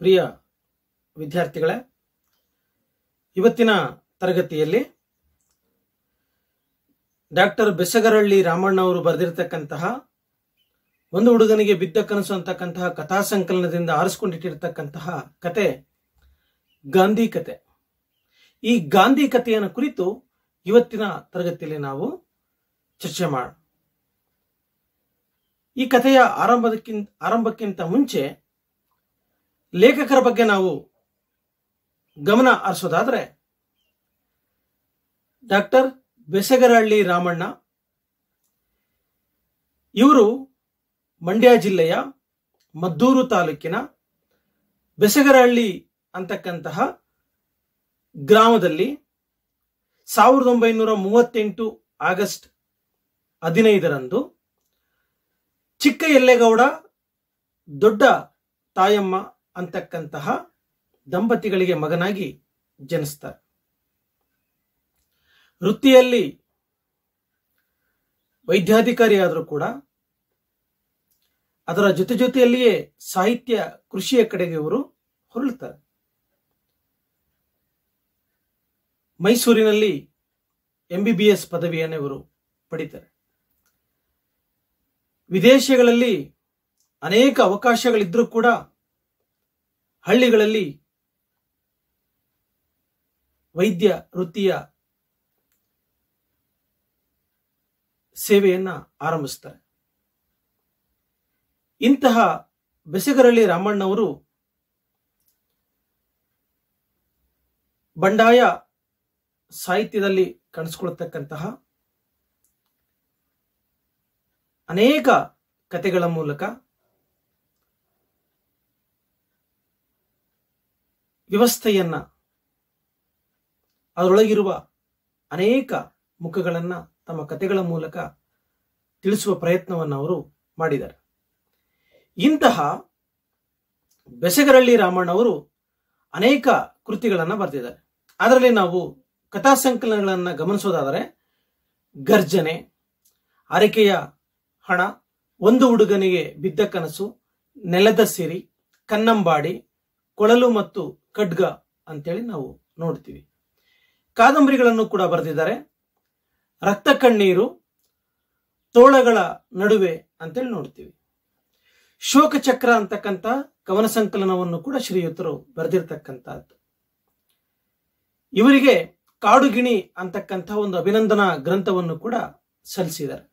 ಪ್ರಿಯ ವಿದ್ಯಾರ್ಥಿಗಳೇ ಇವತ್ತಿನ ತರಗತಿಯಲ್ಲಿ ಡಾಕ್ಟರ್ ಬೆಸಗರಳ್ಳಿ ರಾಮಣ್ಣ ಅವರು ಬರೆದಿರತಕ್ಕಂತಹ ಒಂದು ಹುಡುಗನಿಗೆ ಬಿದ್ದ ಕನಸು ಅಂತಕ್ಕಂತಹ ಕಥಾ ಸಂಕಲನದಿಂದ ಆರಿಸ್ಕೊಂಡಿಟ್ಟಿರ್ತಕ್ಕಂತಹ ಕತೆ ಗಾಂಧಿ ಕತೆ ಈ ಗಾಂಧಿ ಕಥೆಯನ್ನು ಕುರಿತು ಇವತ್ತಿನ ತರಗತಿಯಲ್ಲಿ ನಾವು ಚರ್ಚೆ ಮಾಡ ಈ ಕಥೆಯ ಆರಂಭದಕ್ಕಿಂತ ಆರಂಭಕ್ಕಿಂತ ಮುಂಚೆ ಲೇಖಕರ ಬಗ್ಗೆ ನಾವು ಗಮನ ಹರಿಸೋದಾದರೆ ಡಾಕ್ಟರ್ ಬೆಸಗರಹಳ್ಳಿ ರಾಮಣ್ಣ ಇವರು ಮಂಡ್ಯ ಜಿಲ್ಲೆಯ ಮದ್ದೂರು ತಾಲೂಕಿನ ಬೆಸಗರಹಳ್ಳಿ ಅಂತಕ್ಕಂತಹ ಗ್ರಾಮದಲ್ಲಿ ಸಾವಿರದ ಒಂಬೈನೂರ ಮೂವತ್ತೆಂಟು ಆಗಸ್ಟ್ ಹದಿನೈದರಂದು ಚಿಕ್ಕ ಎಲ್ಲೇಗೌಡ ದೊಡ್ಡ ತಾಯಮ್ಮ ಅಂತಕ್ಕಂತಹ ದಂಪತಿಗಳಿಗೆ ಮಗನಾಗಿ ಜನಿಸ್ತಾರೆ ವೃತ್ತಿಯಲ್ಲಿ ವೈದ್ಯಾಧಿಕಾರಿಯಾದರೂ ಕೂಡ ಅದರ ಜೊತೆ ಜೊತೆಯಲ್ಲಿಯೇ ಸಾಹಿತ್ಯ ಕೃಷಿಯ ಕಡೆಗೆ ಇವರು ಹೊರಳುತ್ತಾರೆ ಮೈಸೂರಿನಲ್ಲಿ ಎಂ ಬಿ ಬಿ ಎಸ್ ಪದವಿಯನ್ನು ಇವರು ಪಡಿತಾರೆ ವಿದೇಶಗಳಲ್ಲಿ ಅನೇಕ ಅವಕಾಶಗಳಿದ್ರೂ ಕೂಡ ಹಳ್ಳಿಗಳಲ್ಲಿ ವೈದ್ಯ ವೃತ್ತಿಯ ಸೇವೆಯನ್ನ ಆರಂಭಿಸ್ತಾರೆ ಇಂತಹ ಬೆಸಗರಳ್ಳಿ ರಾಮಣ್ಣವರು ಬಂಡಾಯ ಸಾಹಿತ್ಯದಲ್ಲಿ ಕಾಣಿಸ್ಕೊಳ್ತಕ್ಕಂತಹ ಅನೇಕ ಕಥೆಗಳ ಮೂಲಕ ವ್ಯವಸ್ಥೆಯನ್ನ ಅದರೊಳಗಿರುವ ಅನೇಕ ಮುಖಗಳನ್ನ ತಮ್ಮ ಕಥೆಗಳ ಮೂಲಕ ತಿಳಿಸುವ ಪ್ರಯತ್ನವನ್ನು ಅವರು ಮಾಡಿದ್ದಾರೆ ಇಂತಹ ಬೆಸಗರಳ್ಳಿ ರಾಮಣ್ಣ ಅವರು ಅನೇಕ ಕೃತಿಗಳನ್ನು ಬರೆದಿದ್ದಾರೆ ಅದರಲ್ಲಿ ನಾವು ಕಥಾ ಸಂಕಲನಗಳನ್ನು ಗಮನಿಸೋದಾದರೆ ಗರ್ಜನೆ ಅರಕೆಯ ಹಣ ಒಂದು ಹುಡುಗನಿಗೆ ಬಿದ್ದ ಕನಸು ನೆಲದ ಸಿರಿ ಕನ್ನಂಬಾಡಿ ಕೊಳಲು ಮತ್ತು ಖಡ್ಗ ಅಂತೇಳಿ ನಾವು ನೋಡ್ತೀವಿ ಕಾದಂಬರಿಗಳನ್ನು ಕೂಡ ಬರೆದಿದ್ದಾರೆ ರಕ್ತ ಕಣ್ಣೀರು ತೋಳಗಳ ನಡುವೆ ಅಂತೇಳಿ ನೋಡ್ತೀವಿ ಶೋಕಚಕ್ರ ಅಂತಕ್ಕಂಥ ಕವನ ಸಂಕಲನವನ್ನು ಕೂಡ ಶ್ರೀಯುತರು ಬರೆದಿರತಕ್ಕಂಥದ್ದು ಇವರಿಗೆ ಕಾಡುಗಿಣಿ ಅಂತಕ್ಕಂಥ ಒಂದು ಅಭಿನಂದನಾ ಗ್ರಂಥವನ್ನು ಕೂಡ ಸಲ್ಲಿಸಿದ್ದಾರೆ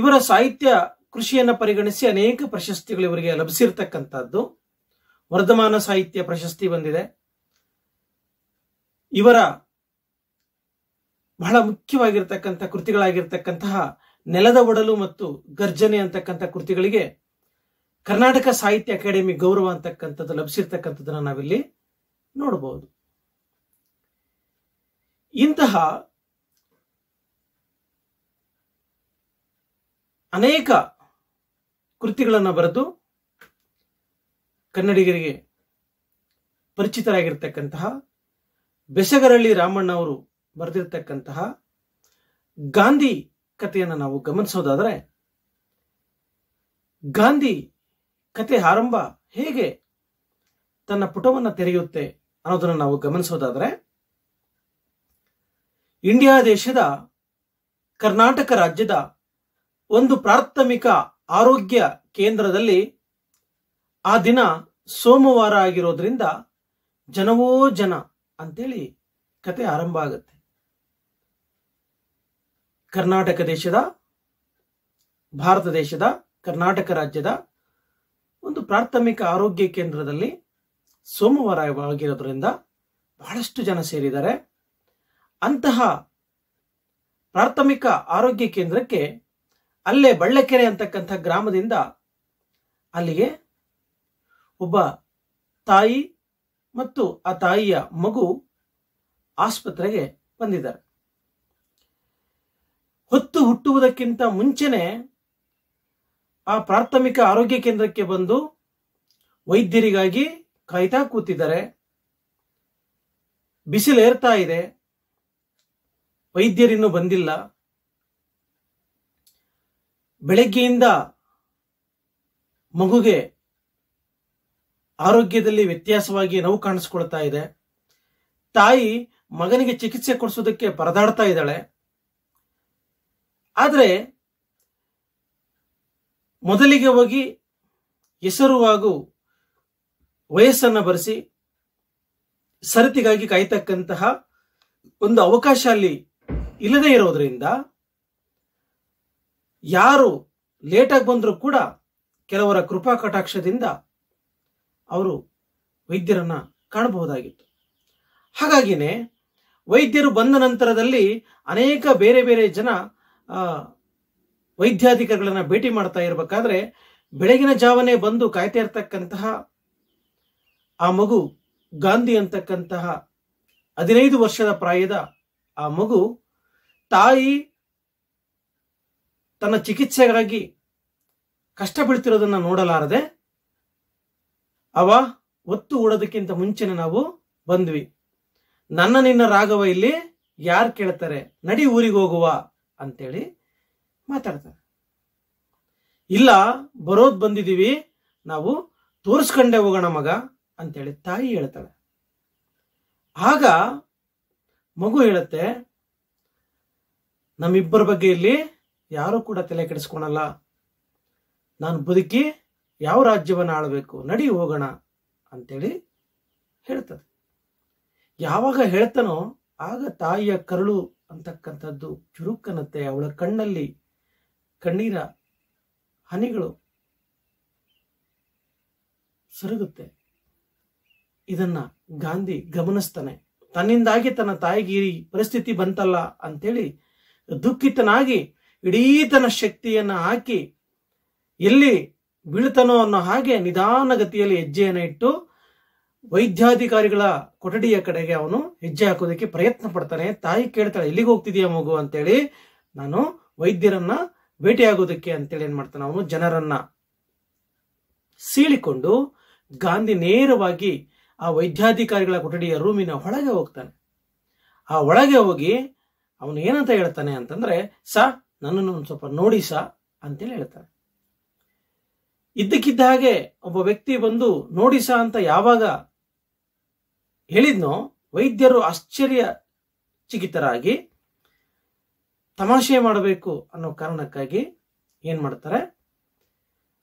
ಇವರ ಸಾಹಿತ್ಯ ಕೃಷಿಯನ್ನು ಪರಿಗಣಿಸಿ ಅನೇಕ ಪ್ರಶಸ್ತಿಗಳು ಇವರಿಗೆ ಲಭಿಸಿರ್ತಕ್ಕಂಥದ್ದು ವರ್ಧಮಾನ ಸಾಹಿತ್ಯ ಪ್ರಶಸ್ತಿ ಬಂದಿದೆ ಇವರ ಬಹಳ ಮುಖ್ಯವಾಗಿರ್ತಕ್ಕಂಥ ಕೃತಿಗಳಾಗಿರ್ತಕ್ಕಂತಹ ನೆಲದ ಒಡಲು ಮತ್ತು ಗರ್ಜನೆ ಅಂತಕ್ಕಂಥ ಕೃತಿಗಳಿಗೆ ಕರ್ನಾಟಕ ಸಾಹಿತ್ಯ ಅಕಾಡೆಮಿ ಗೌರವ ಅಂತಕ್ಕಂಥದ್ದು ಲಭಿಸಿರ್ತಕ್ಕಂಥದ್ದನ್ನ ನಾವಿಲ್ಲಿ ನೋಡಬಹುದು ಇಂತಹ ಅನೇಕ ಕೃತಿಗಳನ್ನು ಬರೆದು ಕನ್ನಡಿಗರಿಗೆ ಪರಿಚಿತರಾಗಿರ್ತಕ್ಕಂತಹ ಬೆಸಗರಳ್ಳಿ ರಾಮಣ್ಣ ಅವರು ಬರೆದಿರ್ತಕ್ಕಂತಹ ಗಾಂಧಿ ಕಥೆಯನ್ನು ನಾವು ಗಮನಿಸೋದಾದರೆ ಗಾಂಧಿ ಕತೆ ಆರಂಭ ಹೇಗೆ ತನ್ನ ಪುಟವನ್ನು ತೆರೆಯುತ್ತೆ ಅನ್ನೋದನ್ನು ನಾವು ಗಮನಿಸೋದಾದರೆ ಇಂಡಿಯಾ ದೇಶದ ಕರ್ನಾಟಕ ರಾಜ್ಯದ ಒಂದು ಪ್ರಾಥಮಿಕ ಆರೋಗ್ಯ ಕೇಂದ್ರದಲ್ಲಿ ಆ ದಿನ ಸೋಮವಾರ ಆಗಿರೋದ್ರಿಂದ ಜನವೋ ಜನ ಅಂತೇಳಿ ಕತೆ ಆರಂಭ ಆಗುತ್ತೆ ಕರ್ನಾಟಕ ದೇಶದ ಭಾರತ ದೇಶದ ಕರ್ನಾಟಕ ರಾಜ್ಯದ ಒಂದು ಪ್ರಾಥಮಿಕ ಆರೋಗ್ಯ ಕೇಂದ್ರದಲ್ಲಿ ಸೋಮವಾರ ಆಗಿರೋದ್ರಿಂದ ಬಹಳಷ್ಟು ಜನ ಸೇರಿದ್ದಾರೆ ಅಂತಹ ಪ್ರಾಥಮಿಕ ಆರೋಗ್ಯ ಕೇಂದ್ರಕ್ಕೆ ಅಲ್ಲೇ ಬಳ್ಳಕೆರೆ ಅಂತಕ್ಕಂಥ ಗ್ರಾಮದಿಂದ ಅಲ್ಲಿಗೆ ಒಬ್ಬ ತಾಯಿ ಮತ್ತು ಆ ತಾಯಿಯ ಮಗು ಆಸ್ಪತ್ರೆಗೆ ಬಂದಿದ್ದಾರೆ ಹೊತ್ತು ಹುಟ್ಟುವುದಕ್ಕಿಂತ ಮುಂಚೆನೆ ಆ ಪ್ರಾಥಮಿಕ ಆರೋಗ್ಯ ಕೇಂದ್ರಕ್ಕೆ ಬಂದು ವೈದ್ಯರಿಗಾಗಿ ಕಾಯ್ತಾ ಕೂತಿದ್ದಾರೆ ಬಿಸಿಲೇರ್ತಾ ಇದೆ ವೈದ್ಯರಿನ್ನೂ ಬಂದಿಲ್ಲ ಬೆಳಗ್ಗೆಯಿಂದ ಮಗುಗೆ ಆರೋಗ್ಯದಲ್ಲಿ ವ್ಯತ್ಯಾಸವಾಗಿ ನೋವು ಕಾಣಿಸ್ಕೊಳ್ತಾ ಇದೆ ತಾಯಿ ಮಗನಿಗೆ ಚಿಕಿತ್ಸೆ ಕೊಡಿಸೋದಕ್ಕೆ ಪರದಾಡ್ತಾ ಇದ್ದಾಳೆ ಆದರೆ ಮೊದಲಿಗೆ ಹೋಗಿ ಹೆಸರು ಹಾಗೂ ವಯಸ್ಸನ್ನು ಬರೆಸಿ ಸರತಿಗಾಗಿ ಕಾಯ್ತಕ್ಕಂತಹ ಒಂದು ಅವಕಾಶ ಅಲ್ಲಿ ಇಲ್ಲದೇ ಇರೋದ್ರಿಂದ ಯಾರು ಲೇಟಾಗಿ ಬಂದರೂ ಕೂಡ ಕೆಲವರ ಕೃಪಾ ಕಟಾಕ್ಷದಿಂದ ಅವರು ವೈದ್ಯರನ್ನ ಕಾಣಬಹುದಾಗಿತ್ತು ಹಾಗಾಗಿನೇ ವೈದ್ಯರು ಬಂದ ನಂತರದಲ್ಲಿ ಅನೇಕ ಬೇರೆ ಬೇರೆ ಜನ ವೈದ್ಯಾಧಿಕಾರಿಗಳನ್ನ ಭೇಟಿ ಮಾಡ್ತಾ ಇರಬೇಕಾದ್ರೆ ಬೆಳಗಿನ ಜಾವನೆ ಬಂದು ಕಾಯ್ತಾ ಇರ್ತಕ್ಕಂತಹ ಆ ಮಗು ಗಾಂಧಿ ಅಂತಕ್ಕಂತಹ ಹದಿನೈದು ವರ್ಷದ ಪ್ರಾಯದ ಆ ಮಗು ತಾಯಿ ತನ್ನ ಚಿಕಿತ್ಸೆಗಾಗಿ ಕಷ್ಟ ಬೀಳ್ತಿರೋದನ್ನ ನೋಡಲಾರದೆ ಅವ ಒತ್ತು ಓಡೋದಕ್ಕಿಂತ ಮುಂಚೆನೆ ನಾವು ಬಂದ್ವಿ ನನ್ನ ನಿನ್ನ ರಾಘವ ಇಲ್ಲಿ ಯಾರು ಕೇಳ್ತಾರೆ ನಡಿ ಊರಿಗೆ ಹೋಗುವ ಅಂತೇಳಿ ಮಾತಾಡ್ತಾರೆ ಇಲ್ಲ ಬರೋದ್ ಬಂದಿದೀವಿ ನಾವು ತೋರಿಸ್ಕೊಂಡೆ ಹೋಗೋಣ ಮಗ ಅಂತೇಳಿ ತಾಯಿ ಹೇಳ್ತಾಳೆ ಆಗ ಮಗು ಹೇಳುತ್ತೆ ನಮ್ಮಿಬ್ಬರ ಬಗ್ಗೆ ಇಲ್ಲಿ ಯಾರು ಕೂಡ ತಲೆ ಕೆಡಿಸ್ಕೊಳಲ್ಲ ನಾನು ಬದುಕಿ ಯಾವ ರಾಜ್ಯವನ್ನು ಆಳ್ಬೇಕು ನಡಿ ಹೋಗೋಣ ಅಂತೇಳಿ ಹೇಳ್ತದೆ ಯಾವಾಗ ಹೇಳ್ತಾನೋ ಆಗ ತಾಯಿಯ ಕರುಳು ಅಂತಕ್ಕಂಥದ್ದು ಚುರುಕನತ್ತೆ ಅವಳ ಕಣ್ಣಲ್ಲಿ ಕಣ್ಣೀರ ಹನಿಗಳು ಸರಗುತ್ತೆ ಇದನ್ನ ಗಾಂಧಿ ಗಮನಿಸ್ತಾನೆ ತನ್ನಿಂದಾಗಿ ತನ್ನ ತಾಯಿಗೆ ಈ ಪರಿಸ್ಥಿತಿ ಬಂತಲ್ಲ ಅಂತೇಳಿ ದುಃಖಿತನಾಗಿ ಇಡೀ ತನ್ನ ಶಕ್ತಿಯನ್ನು ಹಾಕಿ ಎಲ್ಲಿ ಬೀಳ್ತಾನೋ ಅನ್ನೋ ಹಾಗೆ ನಿಧಾನಗತಿಯಲ್ಲಿ ಹೆಜ್ಜೆಯನ್ನು ಇಟ್ಟು ವೈದ್ಯಾಧಿಕಾರಿಗಳ ಕೊಠಡಿಯ ಕಡೆಗೆ ಅವನು ಹೆಜ್ಜೆ ಹಾಕೋದಕ್ಕೆ ಪ್ರಯತ್ನ ಪಡ್ತಾನೆ ತಾಯಿ ಕೇಳ್ತಾಳೆ ಎಲ್ಲಿಗೆ ಹೋಗ್ತಿದೆಯಾ ಮಗು ಅಂತೇಳಿ ನಾನು ವೈದ್ಯರನ್ನ ಭೇಟಿಯಾಗೋದಕ್ಕೆ ಅಂತೇಳಿ ಏನ್ ಮಾಡ್ತಾನೆ ಅವನು ಜನರನ್ನ ಸೀಳಿಕೊಂಡು ಗಾಂಧಿ ನೇರವಾಗಿ ಆ ವೈದ್ಯಾಧಿಕಾರಿಗಳ ಕೊಠಡಿಯ ರೂಮಿನ ಒಳಗೆ ಹೋಗ್ತಾನೆ ಆ ಒಳಗೆ ಹೋಗಿ ಅವನು ಏನಂತ ಹೇಳ್ತಾನೆ ಅಂತಂದ್ರೆ ಸಾ ನನ್ನನ್ನು ಒಂದು ಸ್ವಲ್ಪ ನೋಡಿ ಸಾ ಅಂತೇಳಿ ಹೇಳ್ತಾನೆ ಇದ್ದಕ್ಕಿದ್ದ ಹಾಗೆ ಒಬ್ಬ ವ್ಯಕ್ತಿ ಬಂದು ನೋಡಿಸ ಅಂತ ಯಾವಾಗ ಹೇಳಿದ್ನೋ ವೈದ್ಯರು ಆಶ್ಚರ್ಯ ಚಿಕಿತರಾಗಿ ತಮಾಷೆ ಮಾಡಬೇಕು ಅನ್ನೋ ಕಾರಣಕ್ಕಾಗಿ ಏನ್ ಮಾಡ್ತಾರೆ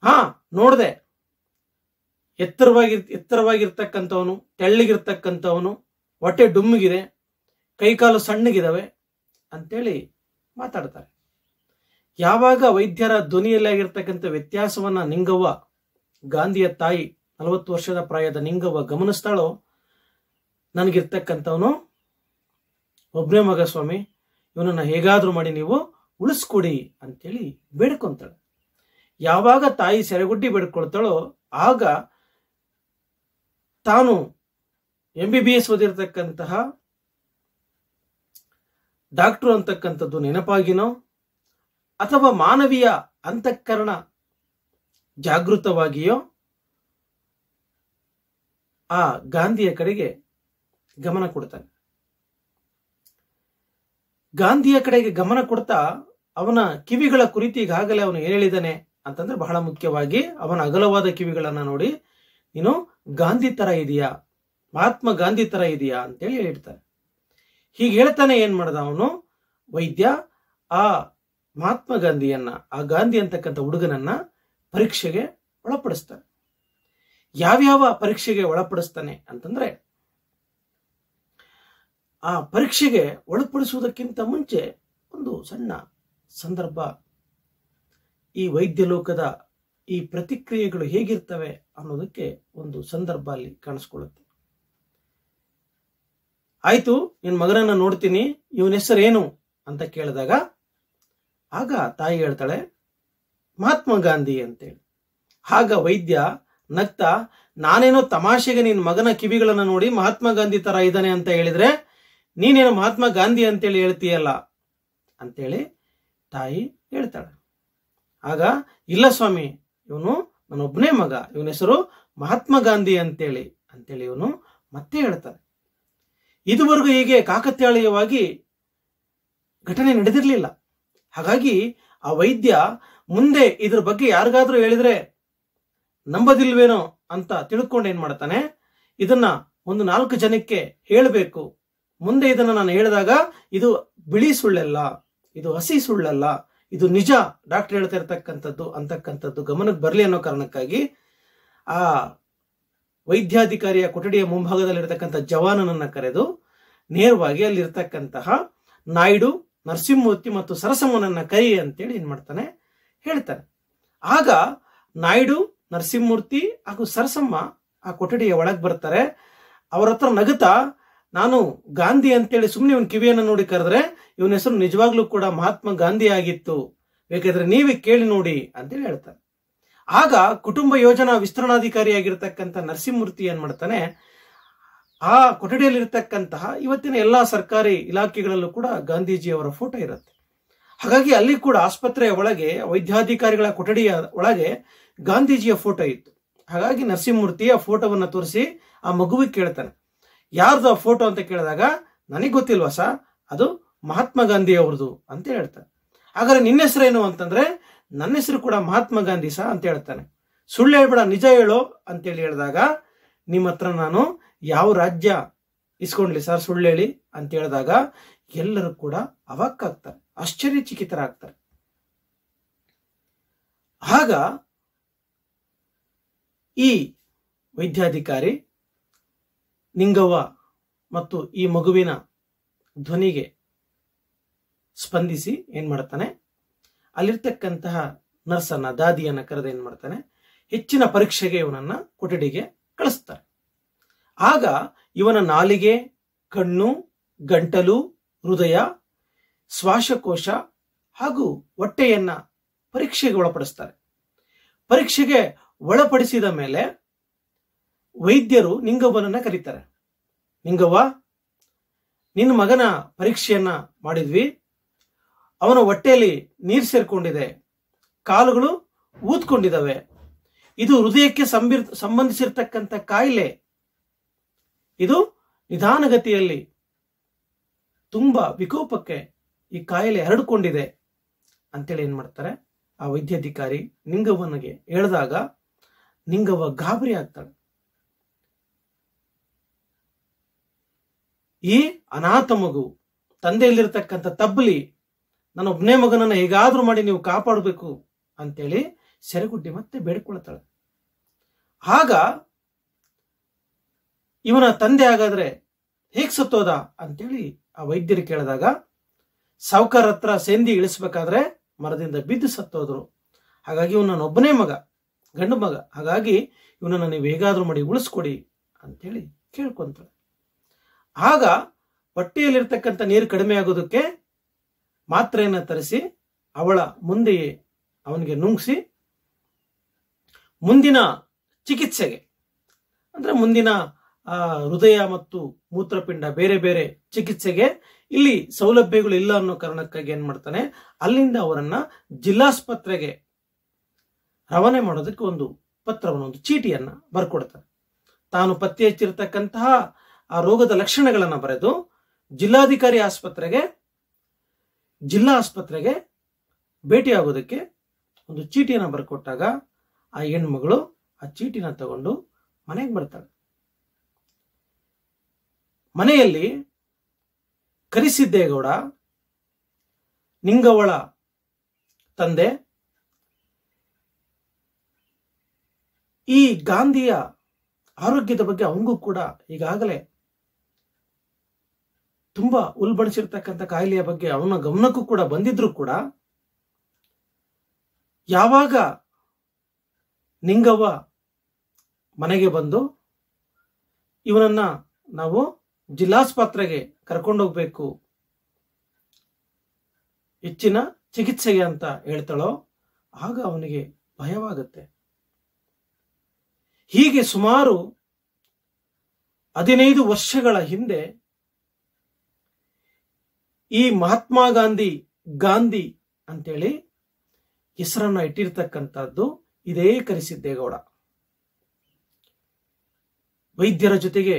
ಹಾ ನೋಡ್ದೆ ಎತ್ತರವಾಗಿ ಎತ್ತರವಾಗಿರ್ತಕ್ಕಂಥವನು ತೆಳ್ಳಗಿರ್ತಕ್ಕಂಥವನು ಹೊಟ್ಟೆ ಡುಮ್ಮಿಗಿದೆ ಕೈಕಾಲು ಸಣ್ಣಗಿದಾವೆ ಅಂತೇಳಿ ಮಾತಾಡ್ತಾರೆ ಯಾವಾಗ ವೈದ್ಯರ ಧ್ವನಿಯಲ್ಲಿ ಆಗಿರ್ತಕ್ಕಂಥ ವ್ಯತ್ಯಾಸವನ್ನ ನಿಂಗವ್ವ ಗಾಂಧಿಯ ತಾಯಿ ನಲವತ್ತು ವರ್ಷದ ಪ್ರಾಯದ ನಿಂಗವ್ವ ಗಮನಿಸ್ತಾಳೋ ನನಗಿರ್ತಕ್ಕಂಥವನು ಒಬ್ಬನೇ ಮಗ ಸ್ವಾಮಿ ಇವನನ್ನು ಹೇಗಾದ್ರೂ ಮಾಡಿ ನೀವು ಉಳಿಸ್ಕೊಡಿ ಅಂತೇಳಿ ಬೇಡ್ಕೊಂತಾಳೆ ಯಾವಾಗ ತಾಯಿ ಸೆರೆಗುಡ್ಡಿ ಬೇಡ್ಕೊಳ್ತಾಳೋ ಆಗ ತಾನು ಎಂ ಬಿ ಬಿ ಎಸ್ ಓದಿರ್ತಕ್ಕಂತಹ ಡಾಕ್ಟ್ರು ಅಂತಕ್ಕಂಥದ್ದು ನೆನಪಾಗಿನೋ ಅಥವಾ ಮಾನವೀಯ ಅಂತಃಕರಣ ಜಾಗೃತವಾಗಿಯೋ ಆ ಗಾಂಧಿಯ ಕಡೆಗೆ ಗಮನ ಕೊಡ್ತಾನೆ ಗಾಂಧಿಯ ಕಡೆಗೆ ಗಮನ ಕೊಡ್ತಾ ಅವನ ಕಿವಿಗಳ ಕುರಿತು ಈಗಾಗಲೇ ಅವನು ಏನು ಹೇಳಿದಾನೆ ಅಂತಂದ್ರೆ ಬಹಳ ಮುಖ್ಯವಾಗಿ ಅವನ ಅಗಲವಾದ ಕಿವಿಗಳನ್ನ ನೋಡಿ ನೀನು ಗಾಂಧಿ ತರ ಇದೆಯಾ ಮಹಾತ್ಮ ಗಾಂಧಿ ತರ ಇದೆಯಾ ಅಂತೇಳಿ ಹೇಳ್ತಾನೆ ಹೀಗೆ ಹೇಳ್ತಾನೆ ಏನ್ ಮಾಡ್ದ ಅವನು ವೈದ್ಯ ಆ ಮಹಾತ್ಮ ಗಾಂಧಿಯನ್ನ ಆ ಗಾಂಧಿ ಅಂತಕ್ಕಂಥ ಹುಡುಗನನ್ನ ಪರೀಕ್ಷೆಗೆ ಒಳಪಡಿಸ್ತಾನೆ ಯಾವ್ಯಾವ ಪರೀಕ್ಷೆಗೆ ಒಳಪಡಿಸ್ತಾನೆ ಅಂತಂದ್ರೆ ಆ ಪರೀಕ್ಷೆಗೆ ಒಳಪಡಿಸುವುದಕ್ಕಿಂತ ಮುಂಚೆ ಒಂದು ಸಣ್ಣ ಸಂದರ್ಭ ಈ ವೈದ್ಯ ಲೋಕದ ಈ ಪ್ರತಿಕ್ರಿಯೆಗಳು ಹೇಗಿರ್ತವೆ ಅನ್ನೋದಕ್ಕೆ ಒಂದು ಸಂದರ್ಭ ಅಲ್ಲಿ ಕಾಣಿಸ್ಕೊಳ್ಳುತ್ತೆ ಆಯ್ತು ನಿನ್ನ ಮಗನನ್ನ ನೋಡ್ತೀನಿ ಇವನ ಹೆಸರೇನು ಅಂತ ಕೇಳಿದಾಗ ಆಗ ತಾಯಿ ಹೇಳ್ತಾಳೆ ಮಹಾತ್ಮ ಗಾಂಧಿ ಅಂತೇಳಿ ಆಗ ವೈದ್ಯ ನಗ್ತಾ ನಾನೇನೋ ತಮಾಷೆಗೆ ನಿನ್ ಮಗನ ಕಿವಿಗಳನ್ನು ನೋಡಿ ಮಹಾತ್ಮ ಗಾಂಧಿ ತರ ಇದ್ದಾನೆ ಅಂತ ಹೇಳಿದ್ರೆ ನೀನೇನು ಮಹಾತ್ಮ ಗಾಂಧಿ ಅಂತೇಳಿ ಹೇಳ್ತೀಯಲ್ಲ ಅಂತೇಳಿ ತಾಯಿ ಹೇಳ್ತಾಳೆ ಆಗ ಇಲ್ಲ ಸ್ವಾಮಿ ಇವನು ನನ್ನೊಬ್ಬನೇ ಮಗ ಇವನ ಹೆಸರು ಮಹಾತ್ಮ ಗಾಂಧಿ ಅಂತೇಳಿ ಅಂತೇಳಿ ಇವನು ಮತ್ತೆ ಹೇಳ್ತಾನೆ ಇದುವರೆಗೂ ಹೀಗೆ ಕಾಕತ್ಯಾಳೀಯವಾಗಿ ಘಟನೆ ನಡೆದಿರಲಿಲ್ಲ ಹಾಗಾಗಿ ಆ ವೈದ್ಯ ಮುಂದೆ ಇದ್ರ ಬಗ್ಗೆ ಯಾರಿಗಾದ್ರೂ ಹೇಳಿದ್ರೆ ನಂಬದಿಲ್ವೇನೋ ಅಂತ ತಿಳ್ಕೊಂಡು ಏನ್ ಮಾಡ್ತಾನೆ ಇದನ್ನ ಒಂದು ನಾಲ್ಕು ಜನಕ್ಕೆ ಹೇಳಬೇಕು ಮುಂದೆ ಇದನ್ನ ನಾನು ಹೇಳಿದಾಗ ಇದು ಬಿಳಿ ಸುಳ್ಳಲ್ಲ ಇದು ಹಸಿ ಸುಳ್ಳಲ್ಲ ಇದು ನಿಜ ಡಾಕ್ಟರ್ ಹೇಳ್ತಾ ಇರ್ತಕ್ಕಂಥದ್ದು ಅಂತಕ್ಕಂಥದ್ದು ಗಮನಕ್ಕೆ ಬರಲಿ ಅನ್ನೋ ಕಾರಣಕ್ಕಾಗಿ ಆ ವೈದ್ಯಾಧಿಕಾರಿಯ ಕೊಠಡಿಯ ಮುಂಭಾಗದಲ್ಲಿರ್ತಕ್ಕಂಥ ಜವಾನನನ್ನ ಕರೆದು ನೇರವಾಗಿ ಅಲ್ಲಿರ್ತಕ್ಕಂತಹ ನಾಯ್ಡು ನರಸಿಂಹಮೂರ್ತಿ ಮತ್ತು ಸರಸಮ್ಮನನ್ನ ಕರಿ ಅಂತೇಳಿ ಏನ್ ಮಾಡ್ತಾನೆ ಹೇಳ್ತಾರೆ ಆಗ ನಾಯ್ಡು ನರಸಿಂಹಮೂರ್ತಿ ಹಾಗೂ ಸರಸಮ್ಮ ಆ ಕೊಠಡಿಯ ಒಳಗೆ ಬರ್ತಾರೆ ಅವ್ರ ಹತ್ರ ನಾನು ಗಾಂಧಿ ಅಂತೇಳಿ ಸುಮ್ಮನೆ ಇವನ್ ಕಿವಿಯನ್ನು ನೋಡಿ ಕರೆದ್ರೆ ಇವನ ಹೆಸರು ನಿಜವಾಗ್ಲೂ ಕೂಡ ಮಹಾತ್ಮ ಗಾಂಧಿ ಆಗಿತ್ತು ಬೇಕಾದ್ರೆ ನೀವೇ ಕೇಳಿ ನೋಡಿ ಅಂತೇಳಿ ಹೇಳ್ತಾರೆ ಆಗ ಕುಟುಂಬ ಯೋಜನಾ ವಿಸ್ತರಣಾಧಿಕಾರಿ ಆಗಿರ್ತಕ್ಕಂಥ ನರಸಿಂಹಮೂರ್ತಿ ಏನ್ ಮಾಡ್ತಾನೆ ಆ ಕೊಠಡಿಯಲ್ಲಿರ್ತಕ್ಕಂತಹ ಇವತ್ತಿನ ಎಲ್ಲ ಸರ್ಕಾರಿ ಇಲಾಖೆಗಳಲ್ಲೂ ಕೂಡ ಗಾಂಧೀಜಿಯವರ ಫೋಟೋ ಇರುತ್ತೆ ಹಾಗಾಗಿ ಅಲ್ಲಿ ಕೂಡ ಆಸ್ಪತ್ರೆಯ ಒಳಗೆ ವೈದ್ಯಾಧಿಕಾರಿಗಳ ಕೊಠಡಿಯ ಒಳಗೆ ಗಾಂಧೀಜಿಯ ಫೋಟೋ ಇತ್ತು ಹಾಗಾಗಿ ನರಸಿಂಹಮೂರ್ತಿ ಆ ಫೋಟೋವನ್ನು ತೋರಿಸಿ ಆ ಮಗುವಿಗೆ ಕೇಳ್ತಾನೆ ಯಾರ್ದು ಆ ಫೋಟೋ ಅಂತ ಕೇಳಿದಾಗ ನನಗೆ ಗೊತ್ತಿಲ್ವಾ ಸ ಅದು ಮಹಾತ್ಮ ಗಾಂಧಿ ಅವ್ರದ್ದು ಅಂತ ಹೇಳ್ತಾನೆ ಹಾಗಾದ್ರೆ ನಿನ್ನ ಏನು ಅಂತಂದ್ರೆ ನನ್ನ ಹೆಸರು ಕೂಡ ಮಹಾತ್ಮ ಗಾಂಧಿ ಸಾ ಅಂತ ಹೇಳ್ತಾನೆ ಸುಳ್ಳು ಹೇಳ್ಬೇಡ ನಿಜ ಹೇಳೋ ಅಂತೇಳಿ ಹೇಳಿದಾಗ ನಿಮ್ಮ ಹತ್ರ ನಾನು ಯಾವ ರಾಜ್ಯ ಇಸ್ಕೊಂಡ್ಲಿ ಸರ್ ಸುಳ್ಳು ಹೇಳಿ ಅಂತ ಹೇಳಿದಾಗ ಎಲ್ಲರೂ ಕೂಡ ಅವಕ್ಕಾಗ್ತಾರೆ ಚಿಕಿತರಾಗ್ತಾರೆ ಆಗ ಈ ವೈದ್ಯಾಧಿಕಾರಿ ನಿಂಗವ್ವ ಮತ್ತು ಈ ಮಗುವಿನ ಧ್ವನಿಗೆ ಸ್ಪಂದಿಸಿ ಏನ್ ಮಾಡ್ತಾನೆ ಅಲ್ಲಿರ್ತಕ್ಕಂತಹ ನರ್ಸನ್ನ ದಾದಿಯನ್ನ ಕರೆದ ಏನ್ ಮಾಡ್ತಾನೆ ಹೆಚ್ಚಿನ ಪರೀಕ್ಷೆಗೆ ಇವನನ್ನ ಕೊಠಡಿಗೆ ಕಳಿಸ್ತಾರೆ ಆಗ ಇವನ ನಾಲಿಗೆ ಕಣ್ಣು ಗಂಟಲು ಹೃದಯ ಶ್ವಾಸಕೋಶ ಹಾಗೂ ಹೊಟ್ಟೆಯನ್ನ ಪರೀಕ್ಷೆಗೆ ಒಳಪಡಿಸ್ತಾರೆ ಪರೀಕ್ಷೆಗೆ ಒಳಪಡಿಸಿದ ಮೇಲೆ ವೈದ್ಯರು ನಿಂಗವ್ವನನ್ನ ಕರೀತಾರೆ ನಿಂಗವ್ವ ನಿನ್ನ ಮಗನ ಪರೀಕ್ಷೆಯನ್ನ ಮಾಡಿದ್ವಿ ಅವನ ಹೊಟ್ಟೆಯಲ್ಲಿ ನೀರು ಸೇರ್ಕೊಂಡಿದೆ ಕಾಲುಗಳು ಊದ್ಕೊಂಡಿದ್ದಾವೆ ಇದು ಹೃದಯಕ್ಕೆ ಸಂಬಂಧಿಸಿರ್ತಕ್ಕಂಥ ಕಾಯಿಲೆ ಇದು ನಿಧಾನಗತಿಯಲ್ಲಿ ತುಂಬಾ ವಿಕೋಪಕ್ಕೆ ಈ ಕಾಯಿಲೆ ಹರಡಿಕೊಂಡಿದೆ ಅಂತೇಳಿ ಏನ್ ಮಾಡ್ತಾರೆ ಆ ವೈದ್ಯಾಧಿಕಾರಿ ನಿಂಗವ್ವನಿಗೆ ಹೇಳಿದಾಗ ನಿಂಗವ್ವ ಗಾಬರಿ ಆಗ್ತಾಳೆ ಈ ಅನಾಥ ಮಗು ತಂದೆಯಲ್ಲಿರ್ತಕ್ಕಂಥ ತಬ್ಬಲಿ ನನ್ನ ಒಬ್ನೇ ಮಗನನ್ನ ಹೇಗಾದ್ರೂ ಮಾಡಿ ನೀವು ಕಾಪಾಡಬೇಕು ಅಂತೇಳಿ ಸೆರೆಗುಡ್ಡಿ ಮತ್ತೆ ಬೇಡ್ಕೊಳ್ತಾಳೆ ಆಗ ಇವನ ತಂದೆ ಹಾಗಾದ್ರೆ ಹೇಗ್ ಸತ್ತೋದ ಅಂತೇಳಿ ಆ ವೈದ್ಯರು ಕೇಳಿದಾಗ ಸಾವ್ಕಾರ ಹತ್ರ ಸೇಂದಿ ಇಳಿಸ್ಬೇಕಾದ್ರೆ ಮರದಿಂದ ಬಿದ್ದು ಸತ್ತೋದ್ರು ಹಾಗಾಗಿ ಇವ್ನೊಬ್ಬನೇ ನನ್ನೊಬ್ಬನೇ ಮಗ ಗಂಡು ಮಗ ಹಾಗಾಗಿ ಇವನನ್ನ ನೀವು ಹೇಗಾದ್ರೂ ಮಾಡಿ ಉಳಿಸ್ಕೊಡಿ ಅಂತೇಳಿ ಕೇಳ್ಕೊಂತಾಳೆ ಆಗ ಹೊಟ್ಟೆಯಲ್ಲಿರ್ತಕ್ಕಂಥ ನೀರು ಕಡಿಮೆ ಆಗೋದಕ್ಕೆ ಮಾತ್ರೆಯನ್ನು ತರಿಸಿ ಅವಳ ಮುಂದೆಯೇ ಅವನಿಗೆ ನುಂಗಿಸಿ ಮುಂದಿನ ಚಿಕಿತ್ಸೆಗೆ ಅಂದ್ರೆ ಮುಂದಿನ ಆ ಹೃದಯ ಮತ್ತು ಮೂತ್ರಪಿಂಡ ಬೇರೆ ಬೇರೆ ಚಿಕಿತ್ಸೆಗೆ ಇಲ್ಲಿ ಸೌಲಭ್ಯಗಳು ಇಲ್ಲ ಅನ್ನೋ ಕಾರಣಕ್ಕಾಗಿ ಏನ್ ಮಾಡ್ತಾನೆ ಅಲ್ಲಿಂದ ಅವರನ್ನ ಜಿಲ್ಲಾಸ್ಪತ್ರೆಗೆ ರವಾನೆ ಮಾಡೋದಕ್ಕೆ ಒಂದು ಪತ್ರವನ್ನು ಒಂದು ಚೀಟಿಯನ್ನ ಬರ್ಕೊಡ್ತಾನೆ ತಾನು ಪತ್ತೆ ಹಚ್ಚಿರತಕ್ಕಂತಹ ಆ ರೋಗದ ಲಕ್ಷಣಗಳನ್ನ ಬರೆದು ಜಿಲ್ಲಾಧಿಕಾರಿ ಆಸ್ಪತ್ರೆಗೆ ಜಿಲ್ಲಾ ಆಸ್ಪತ್ರೆಗೆ ಭೇಟಿಯಾಗೋದಕ್ಕೆ ಒಂದು ಚೀಟಿಯನ್ನು ಬರ್ಕೊಟ್ಟಾಗ ಆ ಹೆಣ್ಮಗಳು ಆ ಚೀಟಿನ ತಗೊಂಡು ಮನೆಗೆ ಬರ್ತಾಳೆ ಮನೆಯಲ್ಲಿ ಕರಿಸಿದ್ದೇಗೌಡ ನಿಂಗವಳ ತಂದೆ ಈ ಗಾಂಧಿಯ ಆರೋಗ್ಯದ ಬಗ್ಗೆ ಅವನಿಗೂ ಕೂಡ ಈಗಾಗಲೇ ತುಂಬಾ ಉಲ್ಬಣಿಸಿರ್ತಕ್ಕಂಥ ಕಾಯಿಲೆಯ ಬಗ್ಗೆ ಅವನ ಗಮನಕ್ಕೂ ಕೂಡ ಬಂದಿದ್ರು ಕೂಡ ಯಾವಾಗ ನಿಂಗವ್ವ ಮನೆಗೆ ಬಂದು ಇವನನ್ನ ನಾವು ಜಿಲ್ಲಾಸ್ಪತ್ರೆಗೆ ಕರ್ಕೊಂಡು ಹೋಗ್ಬೇಕು ಹೆಚ್ಚಿನ ಚಿಕಿತ್ಸೆಗೆ ಅಂತ ಹೇಳ್ತಾಳೋ ಆಗ ಅವನಿಗೆ ಭಯವಾಗುತ್ತೆ ಹೀಗೆ ಸುಮಾರು ಹದಿನೈದು ವರ್ಷಗಳ ಹಿಂದೆ ಈ ಮಹಾತ್ಮ ಗಾಂಧಿ ಗಾಂಧಿ ಅಂತೇಳಿ ಹೆಸರನ್ನ ಇಟ್ಟಿರ್ತಕ್ಕಂಥದ್ದು ಇದೇ ಕರಿಸಿದ್ದೇಗೌಡ ವೈದ್ಯರ ಜೊತೆಗೆ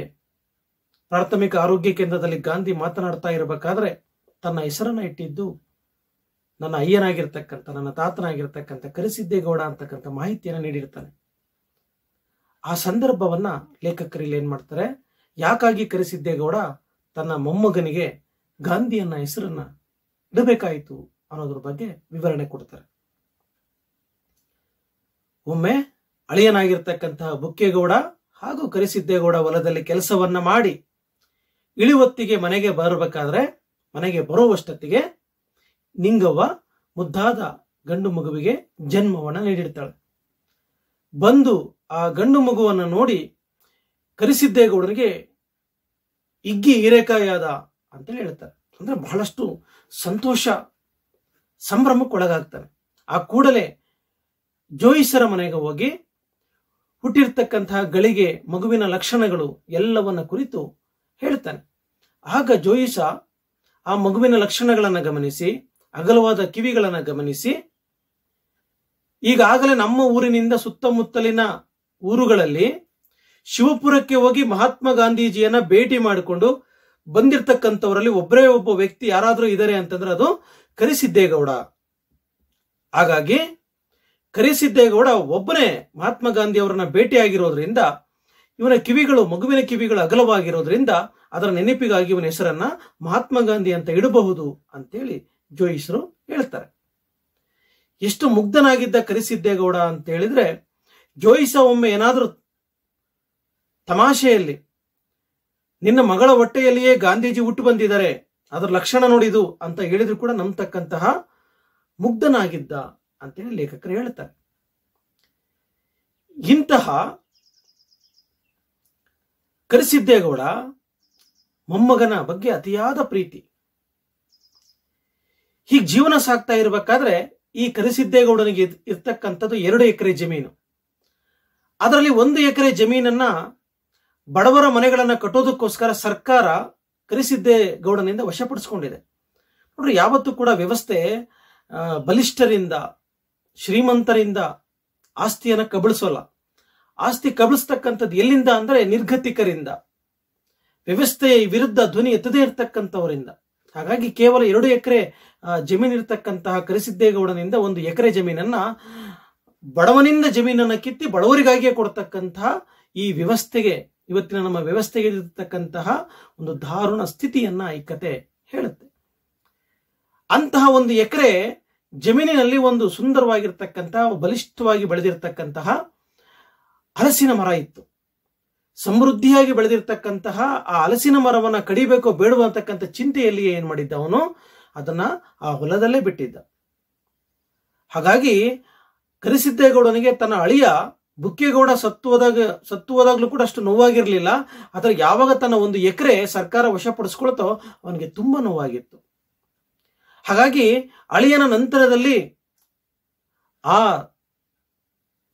ಪ್ರಾಥಮಿಕ ಆರೋಗ್ಯ ಕೇಂದ್ರದಲ್ಲಿ ಗಾಂಧಿ ಮಾತನಾಡ್ತಾ ಇರಬೇಕಾದ್ರೆ ತನ್ನ ಹೆಸರನ್ನ ಇಟ್ಟಿದ್ದು ನನ್ನ ಅಯ್ಯನಾಗಿರ್ತಕ್ಕಂಥ ನನ್ನ ತಾತನಾಗಿರ್ತಕ್ಕಂಥ ಕರಿಸಿದ್ದೇಗೌಡ ಅಂತಕ್ಕಂಥ ಮಾಹಿತಿಯನ್ನು ನೀಡಿರ್ತಾನೆ ಆ ಸಂದರ್ಭವನ್ನ ಲೇಖಕರಲ್ಲಿ ಏನ್ ಮಾಡ್ತಾರೆ ಯಾಕಾಗಿ ಕರಿಸಿದ್ದೇಗೌಡ ತನ್ನ ಮೊಮ್ಮಗನಿಗೆ ಗಾಂಧಿಯನ್ನ ಹೆಸರನ್ನ ಇಡಬೇಕಾಯಿತು ಅನ್ನೋದ್ರ ಬಗ್ಗೆ ವಿವರಣೆ ಕೊಡ್ತಾರೆ ಒಮ್ಮೆ ಅಳಿಯನಾಗಿರ್ತಕ್ಕಂತಹ ಬುಕ್ಕೇಗೌಡ ಹಾಗೂ ಕರಿಸಿದ್ದೇಗೌಡ ಹೊಲದಲ್ಲಿ ಕೆಲಸವನ್ನ ಮಾಡಿ ಇಳಿವತ್ತಿಗೆ ಮನೆಗೆ ಬರಬೇಕಾದ್ರೆ ಮನೆಗೆ ಬರುವಷ್ಟೊತ್ತಿಗೆ ನಿಂಗವ್ವ ಮುದ್ದಾದ ಗಂಡು ಮಗುವಿಗೆ ಜನ್ಮವನ್ನ ನೀಡಿರ್ತಾಳೆ ಬಂದು ಆ ಗಂಡು ಮಗುವನ್ನು ನೋಡಿ ಕರಿಸಿದ್ದೇಗೌಡರಿಗೆ ಇಗ್ಗಿ ಹೀರೆಕಾಯಾದ ಅಂತ ಹೇಳ್ತಾರೆ ಅಂದ್ರೆ ಬಹಳಷ್ಟು ಸಂತೋಷ ಸಂಭ್ರಮಕ್ಕೊಳಗಾಗ್ತಾನೆ ಆ ಕೂಡಲೇ ಜೋಯಿಸರ ಮನೆಗೆ ಹೋಗಿ ಹುಟ್ಟಿರ್ತಕ್ಕಂತಹ ಗಳಿಗೆ ಮಗುವಿನ ಲಕ್ಷಣಗಳು ಎಲ್ಲವನ್ನ ಕುರಿತು ಹೇಳ್ತಾನೆ ಆಗ ಜೋಯಿಸ ಆ ಮಗುವಿನ ಲಕ್ಷಣಗಳನ್ನು ಗಮನಿಸಿ ಅಗಲವಾದ ಕಿವಿಗಳನ್ನು ಗಮನಿಸಿ ಈಗಾಗಲೇ ನಮ್ಮ ಊರಿನಿಂದ ಸುತ್ತಮುತ್ತಲಿನ ಊರುಗಳಲ್ಲಿ ಶಿವಪುರಕ್ಕೆ ಹೋಗಿ ಮಹಾತ್ಮ ಗಾಂಧೀಜಿಯನ್ನ ಭೇಟಿ ಮಾಡಿಕೊಂಡು ಬಂದಿರತಕ್ಕಂಥವರಲ್ಲಿ ಒಬ್ಬರೇ ಒಬ್ಬ ವ್ಯಕ್ತಿ ಯಾರಾದರೂ ಇದಾರೆ ಅಂತಂದ್ರೆ ಅದು ಕರಿಸಿದ್ದೇಗೌಡ ಹಾಗಾಗಿ ಕರಿಸಿದ್ದೇಗೌಡ ಒಬ್ಬನೇ ಮಹಾತ್ಮ ಗಾಂಧಿ ಅವರನ್ನ ಭೇಟಿಯಾಗಿರೋದ್ರಿಂದ ಇವನ ಕಿವಿಗಳು ಮಗುವಿನ ಕಿವಿಗಳು ಅಗಲವಾಗಿರೋದ್ರಿಂದ ಅದರ ನೆನಪಿಗಾಗಿ ಇವನ ಹೆಸರನ್ನ ಮಹಾತ್ಮ ಗಾಂಧಿ ಅಂತ ಇಡಬಹುದು ಅಂತೇಳಿ ಜೋಯಿಸರು ಹೇಳ್ತಾರೆ ಎಷ್ಟು ಮುಗ್ಧನಾಗಿದ್ದ ಕರಿಸಿದ್ದೇಗೌಡ ಅಂತ ಹೇಳಿದ್ರೆ ಜೋಯಿಸ ಒಮ್ಮೆ ಏನಾದರೂ ತಮಾಷೆಯಲ್ಲಿ ನಿನ್ನ ಮಗಳ ಹೊಟ್ಟೆಯಲ್ಲಿಯೇ ಗಾಂಧೀಜಿ ಹುಟ್ಟು ಬಂದಿದ್ದಾರೆ ಅದರ ಲಕ್ಷಣ ನೋಡಿದು ಅಂತ ಹೇಳಿದ್ರು ಕೂಡ ನಂಬತಕ್ಕಂತಹ ಮುಗ್ಧನಾಗಿದ್ದ ಅಂತೇಳಿ ಲೇಖಕರು ಹೇಳ್ತಾರೆ ಇಂತಹ ಕರಿಸಿದ್ದೇಗೌಡ ಮೊಮ್ಮಗನ ಬಗ್ಗೆ ಅತಿಯಾದ ಪ್ರೀತಿ ಹೀಗೆ ಜೀವನ ಸಾಕ್ತಾ ಇರಬೇಕಾದ್ರೆ ಈ ಕರಿಸಿದ್ದೇಗೌಡನಿಗೆ ಇರ್ತಕ್ಕಂಥದ್ದು ಎರಡು ಎಕರೆ ಜಮೀನು ಅದರಲ್ಲಿ ಒಂದು ಎಕರೆ ಜಮೀನನ್ನ ಬಡವರ ಮನೆಗಳನ್ನ ಕಟ್ಟೋದಕ್ಕೋಸ್ಕರ ಸರ್ಕಾರ ಕರಿಸಿದ್ದೇಗೌಡನಿಂದ ವಶಪಡಿಸಿಕೊಂಡಿದೆ ನೋಡ್ರಿ ಯಾವತ್ತೂ ಕೂಡ ವ್ಯವಸ್ಥೆ ಬಲಿಷ್ಠರಿಂದ ಶ್ರೀಮಂತರಿಂದ ಆಸ್ತಿಯನ್ನು ಕಬಳಿಸೋಲ್ಲ ಆಸ್ತಿ ಕಬಳಿಸ್ತಕ್ಕಂಥದ್ದು ಎಲ್ಲಿಂದ ಅಂದರೆ ನಿರ್ಗತಿಕರಿಂದ ವ್ಯವಸ್ಥೆಯ ವಿರುದ್ಧ ಧ್ವನಿ ಎತ್ತದೇ ಇರತಕ್ಕಂಥವರಿಂದ ಹಾಗಾಗಿ ಕೇವಲ ಎರಡು ಎಕರೆ ಜಮೀನು ಇರತಕ್ಕಂತಹ ಕರಿಸಿದ್ದೇಗೌಡನಿಂದ ಒಂದು ಎಕರೆ ಜಮೀನನ್ನ ಬಡವನಿಂದ ಜಮೀನನ್ನು ಕಿತ್ತಿ ಬಡವರಿಗಾಗಿಯೇ ಕೊಡ್ತಕ್ಕಂತಹ ಈ ವ್ಯವಸ್ಥೆಗೆ ಇವತ್ತಿನ ನಮ್ಮ ವ್ಯವಸ್ಥೆಗೆ ಇರತಕ್ಕಂತಹ ಒಂದು ದಾರುಣ ಸ್ಥಿತಿಯನ್ನ ಈ ಕತೆ ಹೇಳುತ್ತೆ ಅಂತಹ ಒಂದು ಎಕರೆ ಜಮೀನಿನಲ್ಲಿ ಒಂದು ಸುಂದರವಾಗಿರ್ತಕ್ಕಂತಹ ಬಲಿಷ್ಠವಾಗಿ ಬೆಳೆದಿರ್ತಕ್ಕಂತಹ ಹಲಸಿನ ಮರ ಇತ್ತು ಸಮೃದ್ಧಿಯಾಗಿ ಬೆಳೆದಿರ್ತಕ್ಕಂತಹ ಆ ಹಲಸಿನ ಮರವನ್ನ ಕಡಿಬೇಕೋ ಬೇಡವೋ ಅಂತಕ್ಕಂಥ ಚಿಂತೆಯಲ್ಲಿಯೇ ಏನ್ ಮಾಡಿದ್ದ ಅವನು ಅದನ್ನ ಆ ಹೊಲದಲ್ಲೇ ಬಿಟ್ಟಿದ್ದ ಹಾಗಾಗಿ ಕರಿಸಿದ್ದೇಗೌಡನಿಗೆ ತನ್ನ ಅಳಿಯ ಬುಕ್ಕೇಗೌಡ ಸತ್ತು ಹೋದಾಗ್ಲೂ ಕೂಡ ಅಷ್ಟು ನೋವಾಗಿರಲಿಲ್ಲ ಆದ್ರೆ ಯಾವಾಗ ತನ್ನ ಒಂದು ಎಕರೆ ಸರ್ಕಾರ ವಶಪಡಿಸ್ಕೊಳ್ತೋ ಅವನಿಗೆ ತುಂಬಾ ನೋವಾಗಿತ್ತು ಹಾಗಾಗಿ ಅಳಿಯನ ನಂತರದಲ್ಲಿ ಆ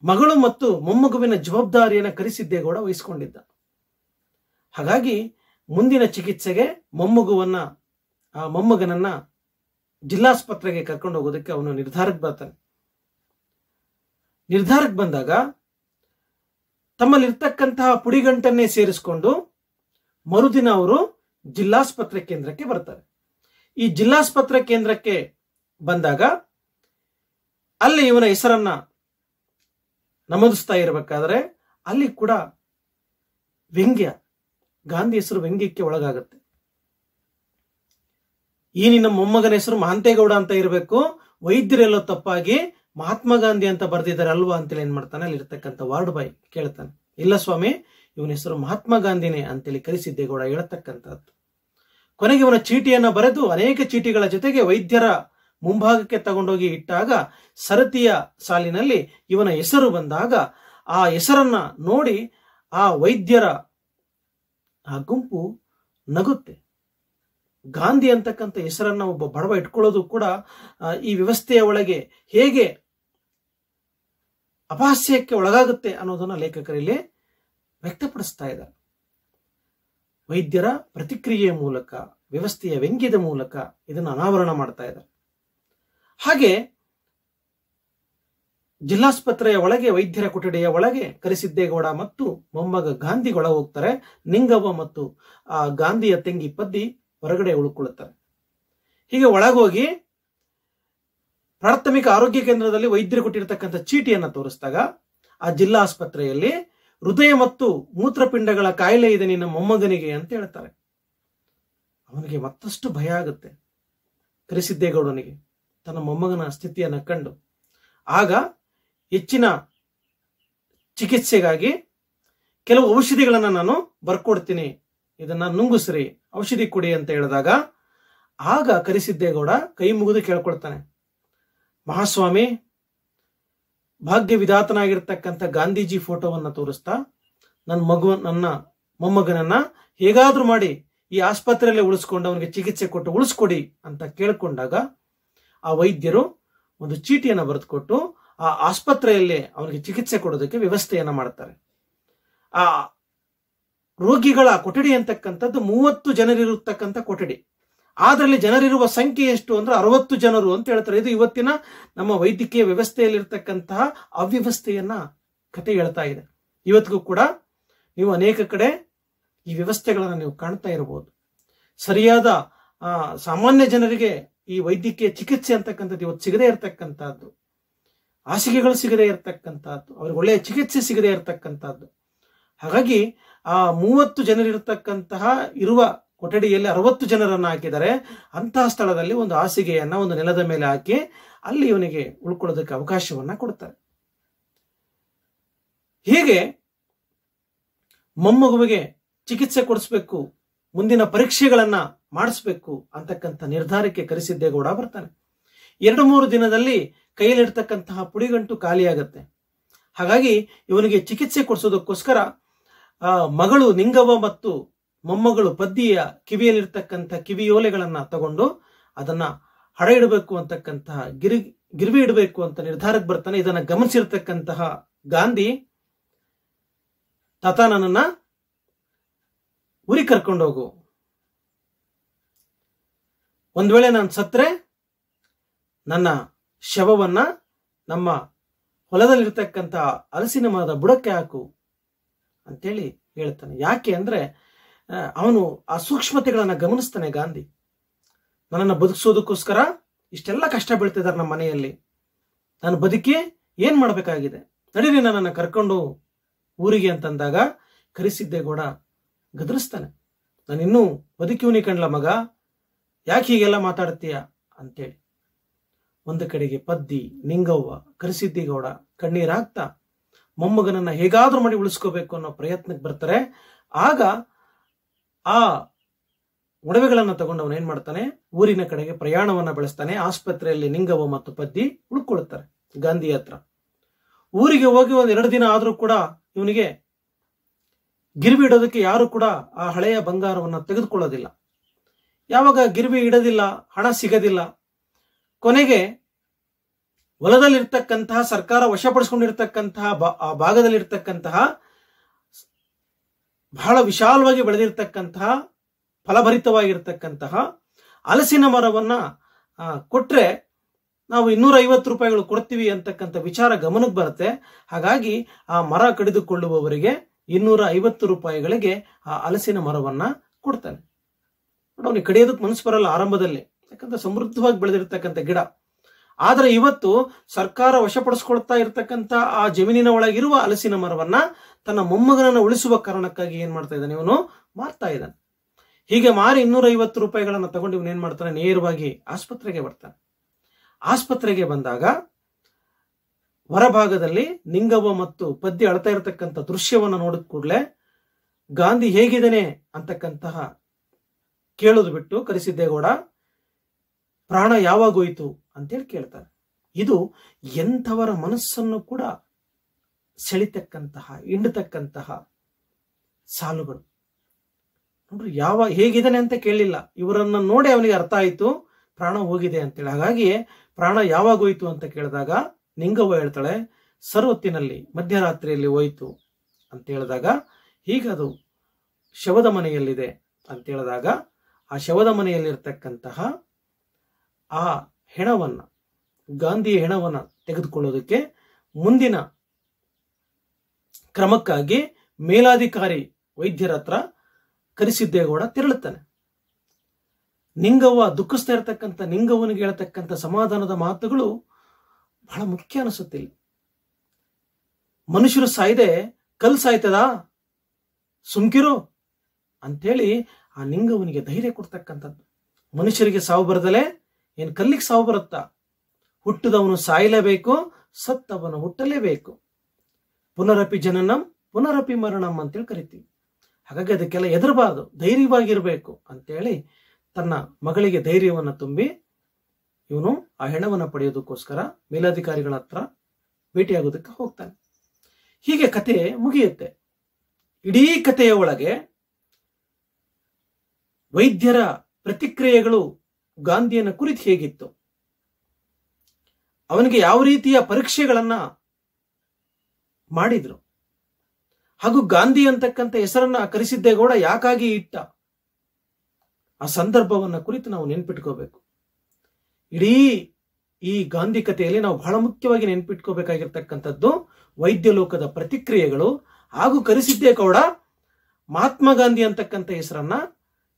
ಮಗಳು ಮತ್ತು ಮೊಮ್ಮಗುವಿನ ಜವಾಬ್ದಾರಿಯನ್ನು ಕರೆಸಿದ್ದೇಗೌಡ ವಹಿಸಿಕೊಂಡಿದ್ದ ಹಾಗಾಗಿ ಮುಂದಿನ ಚಿಕಿತ್ಸೆಗೆ ಮೊಮ್ಮಗುವನ್ನ ಆ ಮೊಮ್ಮಗನನ್ನ ಜಿಲ್ಲಾಸ್ಪತ್ರೆಗೆ ಕರ್ಕೊಂಡು ಹೋಗೋದಕ್ಕೆ ಅವನು ನಿರ್ಧಾರಕ್ಕೆ ಬರ್ತಾನೆ ನಿರ್ಧಾರಕ್ಕೆ ಬಂದಾಗ ತಮ್ಮಲ್ಲಿರ್ತಕ್ಕಂತಹ ಪುಡಿಗಂಟನ್ನೇ ಸೇರಿಸಿಕೊಂಡು ಮರುದಿನ ಅವರು ಜಿಲ್ಲಾಸ್ಪತ್ರೆ ಕೇಂದ್ರಕ್ಕೆ ಬರ್ತಾರೆ ಈ ಜಿಲ್ಲಾಸ್ಪತ್ರೆ ಕೇಂದ್ರಕ್ಕೆ ಬಂದಾಗ ಅಲ್ಲಿ ಇವನ ಹೆಸರನ್ನ ನಮೂದಿಸ್ತಾ ಇರಬೇಕಾದ್ರೆ ಅಲ್ಲಿ ಕೂಡ ವ್ಯಂಗ್ಯ ಗಾಂಧಿ ಹೆಸರು ವ್ಯಂಗ್ಯಕ್ಕೆ ಒಳಗಾಗತ್ತೆ ಈ ನಿನ್ನ ಮೊಮ್ಮಗನ ಹೆಸರು ಮಹಾಂತೇಗೌಡ ಅಂತ ಇರಬೇಕು ವೈದ್ಯರೆಲ್ಲೋ ತಪ್ಪಾಗಿ ಮಹಾತ್ಮ ಗಾಂಧಿ ಅಂತ ಬರೆದಿದ್ದಾರೆ ಅಲ್ವಾ ಅಂತೇಳಿ ಏನ್ ಮಾಡ್ತಾನೆ ಅಲ್ಲಿ ಇರ್ತಕ್ಕಂಥ ವಾರ್ಡ್ ಬಾಯ್ ಕೇಳ್ತಾನೆ ಇಲ್ಲ ಸ್ವಾಮಿ ಇವನ ಹೆಸರು ಮಹಾತ್ಮ ಗಾಂಧಿನೇ ಅಂತೇಳಿ ಗೌಡ ಹೇಳ್ತಕ್ಕಂಥದ್ದು ಕೊನೆಗೆ ಇವನ ಚೀಟಿಯನ್ನು ಬರೆದು ಅನೇಕ ಚೀಟಿಗಳ ಜೊತೆಗೆ ವೈದ್ಯರ ಮುಂಭಾಗಕ್ಕೆ ತಗೊಂಡೋಗಿ ಇಟ್ಟಾಗ ಸರತಿಯ ಸಾಲಿನಲ್ಲಿ ಇವನ ಹೆಸರು ಬಂದಾಗ ಆ ಹೆಸರನ್ನ ನೋಡಿ ಆ ವೈದ್ಯರ ಆ ಗುಂಪು ನಗುತ್ತೆ ಗಾಂಧಿ ಅಂತಕ್ಕಂಥ ಹೆಸರನ್ನ ಒಬ್ಬ ಬಡವ ಇಟ್ಕೊಳ್ಳೋದು ಕೂಡ ಈ ವ್ಯವಸ್ಥೆಯ ಒಳಗೆ ಹೇಗೆ ಅಪಹಾಸ್ಯಕ್ಕೆ ಒಳಗಾಗುತ್ತೆ ಅನ್ನೋದನ್ನ ಲೇಖಕರಲ್ಲಿ ವ್ಯಕ್ತಪಡಿಸ್ತಾ ಇದ್ದಾರೆ ವೈದ್ಯರ ಪ್ರತಿಕ್ರಿಯೆಯ ಮೂಲಕ ವ್ಯವಸ್ಥೆಯ ವ್ಯಂಗ್ಯದ ಮೂಲಕ ಇದನ್ನು ಅನಾವರಣ ಮಾಡ್ತಾ ಇದ್ದಾರೆ ಹಾಗೆ ಜಿಲ್ಲಾಸ್ಪತ್ರೆಯ ಒಳಗೆ ವೈದ್ಯರ ಕೊಠಡಿಯ ಒಳಗೆ ಕರಿಸಿದ್ದೇಗೌಡ ಮತ್ತು ಮೊಮ್ಮಗ ಗಾಂಧಿಗೊಳ ಹೋಗ್ತಾರೆ ನಿಂಗವ್ವ ಮತ್ತು ಆ ಗಾಂಧಿಯ ತಂಗಿ ಪದ್ದಿ ಹೊರಗಡೆ ಉಳ್ಕೊಳ್ಳುತ್ತಾರೆ ಹೀಗೆ ಒಳಗೋಗಿ ಪ್ರಾಥಮಿಕ ಆರೋಗ್ಯ ಕೇಂದ್ರದಲ್ಲಿ ವೈದ್ಯರು ಕೊಟ್ಟಿರತಕ್ಕಂಥ ಚೀಟಿಯನ್ನು ತೋರಿಸಿದಾಗ ಆ ಜಿಲ್ಲಾ ಆಸ್ಪತ್ರೆಯಲ್ಲಿ ಹೃದಯ ಮತ್ತು ಮೂತ್ರಪಿಂಡಗಳ ಕಾಯಿಲೆ ಇದೆ ನಿನ್ನ ಮೊಮ್ಮಗನಿಗೆ ಅಂತ ಹೇಳ್ತಾರೆ ಅವನಿಗೆ ಮತ್ತಷ್ಟು ಭಯ ಆಗುತ್ತೆ ಕರಿಸಿದ್ದೇಗೌಡನಿಗೆ ತನ್ನ ಮೊಮ್ಮಗನ ಸ್ಥಿತಿಯನ್ನು ಕಂಡು ಆಗ ಹೆಚ್ಚಿನ ಚಿಕಿತ್ಸೆಗಾಗಿ ಕೆಲವು ಔಷಧಿಗಳನ್ನು ನಾನು ಬರ್ಕೊಡ್ತೀನಿ ಇದನ್ನ ನುಂಗುಸ್ರಿ ಔಷಧಿ ಕೊಡಿ ಅಂತ ಹೇಳಿದಾಗ ಆಗ ಕರಿಸಿದ್ದೇಗೌಡ ಕೈ ಮುಗಿದು ಕೇಳ್ಕೊಳ್ತಾನೆ ಮಹಾಸ್ವಾಮಿ ಭಾಗ್ಯ ವಿಧಾತನಾಗಿರ್ತಕ್ಕಂಥ ಗಾಂಧೀಜಿ ಫೋಟೋವನ್ನು ತೋರಿಸ್ತಾ ನನ್ನ ಮಗು ನನ್ನ ಮೊಮ್ಮಗನನ್ನ ಹೇಗಾದ್ರೂ ಮಾಡಿ ಈ ಆಸ್ಪತ್ರೆಯಲ್ಲಿ ಉಳಿಸ್ಕೊಂಡು ಅವನಿಗೆ ಚಿಕಿತ್ಸೆ ಕೊಟ್ಟು ಉಳಿಸ್ಕೊಡಿ ಅಂತ ಕೇಳ್ಕೊಂಡಾಗ ಆ ವೈದ್ಯರು ಒಂದು ಚೀಟಿಯನ್ನು ಬರೆದುಕೊಟ್ಟು ಆ ಆಸ್ಪತ್ರೆಯಲ್ಲಿ ಅವರಿಗೆ ಚಿಕಿತ್ಸೆ ಕೊಡೋದಕ್ಕೆ ವ್ಯವಸ್ಥೆಯನ್ನು ಮಾಡ್ತಾರೆ ಆ ರೋಗಿಗಳ ಕೊಠಡಿ ಅಂತಕ್ಕಂಥದ್ದು ಮೂವತ್ತು ಜನರಿರತಕ್ಕಂಥ ಕೊಠಡಿ ಅದರಲ್ಲಿ ಜನರಿರುವ ಸಂಖ್ಯೆ ಎಷ್ಟು ಅಂದ್ರೆ ಅರವತ್ತು ಜನರು ಅಂತ ಹೇಳ್ತಾರೆ ಇದು ಇವತ್ತಿನ ನಮ್ಮ ವೈದ್ಯಕೀಯ ವ್ಯವಸ್ಥೆಯಲ್ಲಿರ್ತಕ್ಕಂತಹ ಅವ್ಯವಸ್ಥೆಯನ್ನ ಕತೆ ಹೇಳ್ತಾ ಇದೆ ಇವತ್ತಿಗೂ ಕೂಡ ನೀವು ಅನೇಕ ಕಡೆ ಈ ವ್ಯವಸ್ಥೆಗಳನ್ನು ನೀವು ಕಾಣ್ತಾ ಇರಬಹುದು ಸರಿಯಾದ ಆ ಸಾಮಾನ್ಯ ಜನರಿಗೆ ಈ ವೈದ್ಯಕೀಯ ಚಿಕಿತ್ಸೆ ಅಂತಕ್ಕಂಥದ್ದು ಇವತ್ತು ಸಿಗದೇ ಇರತಕ್ಕಂಥದ್ದು ಹಾಸಿಗೆಗಳು ಸಿಗದೇ ಇರತಕ್ಕಂಥದ್ದು ಅವ್ರಿಗೆ ಒಳ್ಳೆಯ ಚಿಕಿತ್ಸೆ ಸಿಗದೇ ಇರತಕ್ಕಂಥದ್ದು ಹಾಗಾಗಿ ಆ ಮೂವತ್ತು ಜನರಿರ್ತಕ್ಕಂತಹ ಇರುವ ಕೊಠಡಿಯಲ್ಲಿ ಅರವತ್ತು ಜನರನ್ನು ಹಾಕಿದರೆ ಅಂತಹ ಸ್ಥಳದಲ್ಲಿ ಒಂದು ಹಾಸಿಗೆಯನ್ನು ಒಂದು ನೆಲದ ಮೇಲೆ ಹಾಕಿ ಅಲ್ಲಿ ಇವನಿಗೆ ಉಳ್ಕೊಳ್ಳೋದಕ್ಕೆ ಅವಕಾಶವನ್ನ ಕೊಡ್ತಾರೆ ಹೀಗೆ ಮೊಮ್ಮಗುವಿಗೆ ಚಿಕಿತ್ಸೆ ಕೊಡಿಸ್ಬೇಕು ಮುಂದಿನ ಪರೀಕ್ಷೆಗಳನ್ನ ಮಾಡಿಸ್ಬೇಕು ಅಂತಕ್ಕಂಥ ನಿರ್ಧಾರಕ್ಕೆ ಕರೆಸಿದ್ದೇಗೌಡ ಬರ್ತಾನೆ ಎರಡು ಮೂರು ದಿನದಲ್ಲಿ ಕೈಯಲ್ಲಿರ್ತಕ್ಕಂತಹ ಪುಡಿಗಂಟು ಖಾಲಿಯಾಗತ್ತೆ ಹಾಗಾಗಿ ಇವನಿಗೆ ಚಿಕಿತ್ಸೆ ಕೊಡಿಸೋದಕ್ಕೋಸ್ಕರ ಮಗಳು ನಿಂಗವ ಮತ್ತು ಮೊಮ್ಮಗಳು ಪದ್ದಿಯ ಕಿವಿಯಲ್ಲಿರ್ತಕ್ಕಂಥ ಕಿವಿಯೋಲೆಗಳನ್ನ ತಗೊಂಡು ಅದನ್ನ ಹಡ ಇಡಬೇಕು ಅಂತಕ್ಕಂತಹ ಗಿರಿ ಗಿರ್ವಿ ಇಡಬೇಕು ಅಂತ ನಿರ್ಧಾರಕ್ಕೆ ಬರ್ತಾನೆ ಇದನ್ನ ಗಮನಿಸಿರ್ತಕ್ಕಂತಹ ಗಾಂಧಿ ತಥಾ ನನ್ನನ್ನ ಉರಿ ಕರ್ಕೊಂಡೋಗು ಒಂದು ವೇಳೆ ನಾನು ಸತ್ರೆ ನನ್ನ ಶವವನ್ನ ನಮ್ಮ ಹೊಲದಲ್ಲಿರ್ತಕ್ಕಂಥ ಅಲಸಿನ ಮರದ ಬುಡಕ್ಕೆ ಹಾಕು ಅಂತೇಳಿ ಹೇಳ್ತಾನೆ ಯಾಕೆ ಅಂದ್ರೆ ಅವನು ಆ ಸೂಕ್ಷ್ಮತೆಗಳನ್ನ ಗಮನಿಸ್ತಾನೆ ಗಾಂಧಿ ನನ್ನನ್ನು ಬದುಕಿಸೋದಕ್ಕೋಸ್ಕರ ಇಷ್ಟೆಲ್ಲ ಕಷ್ಟ ಬೀಳ್ತಿದ್ದಾರೆ ನಮ್ಮ ಮನೆಯಲ್ಲಿ ನಾನು ಬದುಕಿ ಏನ್ ಮಾಡಬೇಕಾಗಿದೆ ನಡೀರಿ ನನ್ನನ್ನು ಕರ್ಕೊಂಡು ಊರಿಗೆ ಅಂತಂದಾಗ ಕರೆಸಿದ್ದೆ ಕೂಡ ಗದರಿಸ್ತಾನೆ ನಾನಿನ್ನೂ ಬದುಕಿವನಿ ಕಂಡ್ಲ ಮಗ ಯಾಕೆ ಹೀಗೆಲ್ಲ ಮಾತಾಡ್ತೀಯ ಅಂತೇಳಿ ಒಂದು ಕಡೆಗೆ ಪದ್ದಿ ನಿಂಗವ್ವ ಕರಿಸಿದ್ದಿಗೌಡ ಕಣ್ಣೀರಾಗ್ತಾ ಮೊಮ್ಮಗನನ್ನ ಹೇಗಾದ್ರೂ ಮಾಡಿ ಉಳಿಸ್ಕೋಬೇಕು ಅನ್ನೋ ಪ್ರಯತ್ನಕ್ಕೆ ಬರ್ತಾರೆ ಆಗ ಆ ಒಡವೆಗಳನ್ನ ತಗೊಂಡವನು ಏನ್ ಮಾಡ್ತಾನೆ ಊರಿನ ಕಡೆಗೆ ಪ್ರಯಾಣವನ್ನ ಬೆಳೆಸ್ತಾನೆ ಆಸ್ಪತ್ರೆಯಲ್ಲಿ ನಿಂಗವ್ವ ಮತ್ತು ಪದ್ದಿ ಉಳ್ಕೊಳ್ತಾರೆ ಗಾಂಧಿ ಹತ್ರ ಊರಿಗೆ ಹೋಗಿ ಒಂದ್ ಎರಡು ದಿನ ಆದ್ರೂ ಕೂಡ ಇವನಿಗೆ ಗಿರಿವಿಡೋದಕ್ಕೆ ಯಾರು ಕೂಡ ಆ ಹಳೆಯ ಬಂಗಾರವನ್ನ ತೆಗೆದುಕೊಳ್ಳೋದಿಲ್ಲ ಯಾವಾಗ ಗಿರ್ವಿ ಇಡೋದಿಲ್ಲ ಹಣ ಸಿಗೋದಿಲ್ಲ ಕೊನೆಗೆ ಹೊಲದಲ್ಲಿರ್ತಕ್ಕಂತಹ ಸರ್ಕಾರ ವಶಪಡಿಸ್ಕೊಂಡಿರ್ತಕ್ಕಂತಹ ಆ ಭಾಗದಲ್ಲಿರ್ತಕ್ಕಂತಹ ಬಹಳ ವಿಶಾಲವಾಗಿ ಬೆಳೆದಿರ್ತಕ್ಕಂತಹ ಫಲಭರಿತವಾಗಿರ್ತಕ್ಕಂತಹ ಹಲಸಿನ ಮರವನ್ನ ಕೊಟ್ರೆ ನಾವು ಇನ್ನೂರ ಐವತ್ತು ರೂಪಾಯಿಗಳು ಕೊಡ್ತೀವಿ ಅಂತಕ್ಕಂಥ ವಿಚಾರ ಗಮನಕ್ಕೆ ಬರುತ್ತೆ ಹಾಗಾಗಿ ಆ ಮರ ಕಡಿದುಕೊಳ್ಳುವವರಿಗೆ ಇನ್ನೂರ ಐವತ್ತು ರೂಪಾಯಿಗಳಿಗೆ ಆ ಹಲಸಿನ ಮರವನ್ನ ಕೊಡ್ತಾನೆ ಬಟ್ ಅವನಿಗೆ ಕಡಿಯೋದಕ್ಕೆ ಮನಸ್ಸು ಬರಲ್ಲ ಆರಂಭದಲ್ಲಿ ಯಾಕಂದ್ರೆ ಸಮೃದ್ಧವಾಗಿ ಬೆಳೆದಿರ್ತಕ್ಕಂಥ ಗಿಡ ಆದ್ರೆ ಇವತ್ತು ಸರ್ಕಾರ ವಶಪಡಿಸ್ಕೊಳ್ತಾ ಇರತಕ್ಕಂತ ಆ ಜಮೀನಿನ ಒಳಗಿರುವ ಹಲಸಿನ ಮರವನ್ನ ತನ್ನ ಮೊಮ್ಮಗನನ್ನು ಉಳಿಸುವ ಕಾರಣಕ್ಕಾಗಿ ಏನ್ ಮಾಡ್ತಾ ಇದ್ದಾನೆ ಇವನು ಮಾರ್ತಾ ಇದ್ದಾನೆ ಹೀಗೆ ಮಾರಿ ಇನ್ನೂರ ಐವತ್ತು ರೂಪಾಯಿಗಳನ್ನ ತಗೊಂಡು ಇವನು ಏನ್ ಮಾಡ್ತಾನೆ ನೇರವಾಗಿ ಆಸ್ಪತ್ರೆಗೆ ಬರ್ತಾನೆ ಆಸ್ಪತ್ರೆಗೆ ಬಂದಾಗ ಹೊರಭಾಗದಲ್ಲಿ ನಿಂಗವ್ವ ಮತ್ತು ಪದ್ಯ ಅಳ್ತಾ ಇರತಕ್ಕಂಥ ದೃಶ್ಯವನ್ನು ನೋಡಿದ ಕೂಡಲೇ ಗಾಂಧಿ ಹೇಗಿದ್ದಾನೆ ಅಂತಕ್ಕಂತಹ ಕೇಳೋದು ಬಿಟ್ಟು ಕರೆಸಿದ್ದೇಗೌಡ ಪ್ರಾಣ ಯಾವಾಗ ಯಾವಾಗೋಯ್ತು ಅಂತೇಳಿ ಕೇಳ್ತಾರೆ ಇದು ಎಂಥವರ ಮನಸ್ಸನ್ನು ಕೂಡ ಸೆಳಿತಕ್ಕಂತಹ ಹಿಂಡತಕ್ಕಂತಹ ಸಾಲುಗಳು ನೋಡ್ರಿ ಯಾವ ಹೇಗಿದ್ದಾನೆ ಅಂತ ಕೇಳಲಿಲ್ಲ ಇವರನ್ನ ನೋಡಿ ಅವನಿಗೆ ಅರ್ಥ ಆಯಿತು ಪ್ರಾಣ ಹೋಗಿದೆ ಅಂತೇಳಿ ಹಾಗಾಗಿ ಪ್ರಾಣ ಯಾವಾಗ ಯಾವಾಗೋಯ್ತು ಅಂತ ಕೇಳಿದಾಗ ನಿಂಗವ್ವ ಹೇಳ್ತಾಳೆ ಸರ್ವತ್ತಿನಲ್ಲಿ ಮಧ್ಯರಾತ್ರಿಯಲ್ಲಿ ಹೋಯ್ತು ಅಂತ ಹೇಳಿದಾಗ ಹೀಗದು ಶವದ ಮನೆಯಲ್ಲಿದೆ ಅಂತ ಹೇಳಿದಾಗ ಆ ಶವದ ಮನೆಯಲ್ಲಿರ್ತಕ್ಕಂತಹ ಆ ಹೆಣವನ್ನ ಗಾಂಧಿಯ ಹೆಣವನ್ನ ತೆಗೆದುಕೊಳ್ಳೋದಕ್ಕೆ ಮುಂದಿನ ಕ್ರಮಕ್ಕಾಗಿ ಮೇಲಾಧಿಕಾರಿ ವೈದ್ಯರ ಹತ್ರ ಕರಿಸಿದ್ದೇಗೌಡ ತೆರಳುತ್ತಾನೆ ನಿಂಗವ್ವ ದುಃಖಿಸ್ತಾ ಇರತಕ್ಕಂಥ ನಿಂಗವ್ವನಿಗೆ ಹೇಳತಕ್ಕಂಥ ಸಮಾಧಾನದ ಮಾತುಗಳು ಬಹಳ ಮುಖ್ಯ ಅನಿಸುತ್ತಿಲ್ಲ ಮನುಷ್ಯರು ಸಾಯ್ದೆ ಕಲ್ ಸಾಯ್ತದ ಸುಮ್ಕಿರು ಅಂಥೇಳಿ ಆ ನಿಂಗವನಿಗೆ ಧೈರ್ಯ ಕೊಡ್ತಕ್ಕಂಥದ್ದು ಮನುಷ್ಯರಿಗೆ ಸಾವು ಬರದಲೇ ಏನು ಕಲ್ಲಿಗೆ ಸಾವು ಬರುತ್ತಾ ಹುಟ್ಟಿದವನು ಸಾಯಲೇಬೇಕು ಸತ್ತವನು ಹುಟ್ಟಲೇಬೇಕು ಪುನರಪಿ ಜನನಂ ಪುನರಪಿ ಮರಣಂ ಅಂತೇಳಿ ಕರಿತೀವಿ ಹಾಗಾಗಿ ಅದಕ್ಕೆಲ್ಲ ಎದರಬಾರ್ದು ಧೈರ್ಯವಾಗಿರಬೇಕು ಅಂತೇಳಿ ತನ್ನ ಮಗಳಿಗೆ ಧೈರ್ಯವನ್ನು ತುಂಬಿ ಇವನು ಆ ಹೆಣವನ್ನು ಪಡೆಯೋದಕ್ಕೋಸ್ಕರ ಮೇಲಾಧಿಕಾರಿಗಳ ಹತ್ರ ಭೇಟಿಯಾಗೋದಕ್ಕೆ ಹೋಗ್ತಾನೆ ಹೀಗೆ ಕತೆ ಮುಗಿಯುತ್ತೆ ಇಡೀ ಕಥೆಯ ಒಳಗೆ ವೈದ್ಯರ ಪ್ರತಿಕ್ರಿಯೆಗಳು ಗಾಂಧಿಯನ್ನ ಕುರಿತು ಹೇಗಿತ್ತು ಅವನಿಗೆ ಯಾವ ರೀತಿಯ ಪರೀಕ್ಷೆಗಳನ್ನ ಮಾಡಿದ್ರು ಹಾಗೂ ಗಾಂಧಿ ಅಂತಕ್ಕಂಥ ಹೆಸರನ್ನ ಕರೆಸಿದ್ದೇಗೌಡ ಯಾಕಾಗಿ ಇಟ್ಟ ಆ ಸಂದರ್ಭವನ್ನ ಕುರಿತು ನಾವು ನೆನ್ಪಿಟ್ಕೋಬೇಕು ಇಡೀ ಈ ಗಾಂಧಿ ಕಥೆಯಲ್ಲಿ ನಾವು ಬಹಳ ಮುಖ್ಯವಾಗಿ ನೆನ್ಪಿಟ್ಕೋಬೇಕಾಗಿರ್ತಕ್ಕಂಥದ್ದು ವೈದ್ಯ ಲೋಕದ ಪ್ರತಿಕ್ರಿಯೆಗಳು ಹಾಗೂ ಕರೆಸಿದ್ದೇಗೌಡ ಮಹಾತ್ಮ ಗಾಂಧಿ ಅಂತಕ್ಕಂಥ ಹೆಸರನ್ನ